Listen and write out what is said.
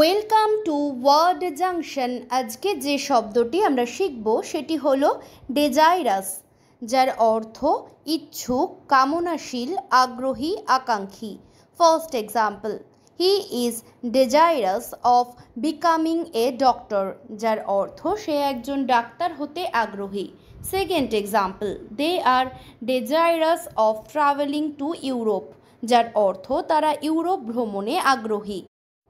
welcome to word junction আজকে যে শব্দটি আমরা শিখব সেটি হল ডেজাইরাস যার অর্থ ইচ্ছুক কামনাশীল আগ্রহী আকাঙ্ক্ষী first example he is desirous of becoming a doctor যার অর্থ সে একজন ডাক্তার হতে আগ্রহী second example they are desirous of travelling to Europe যার অর্থ তারা ইউরোপ ভ্রমণে আগ্রহী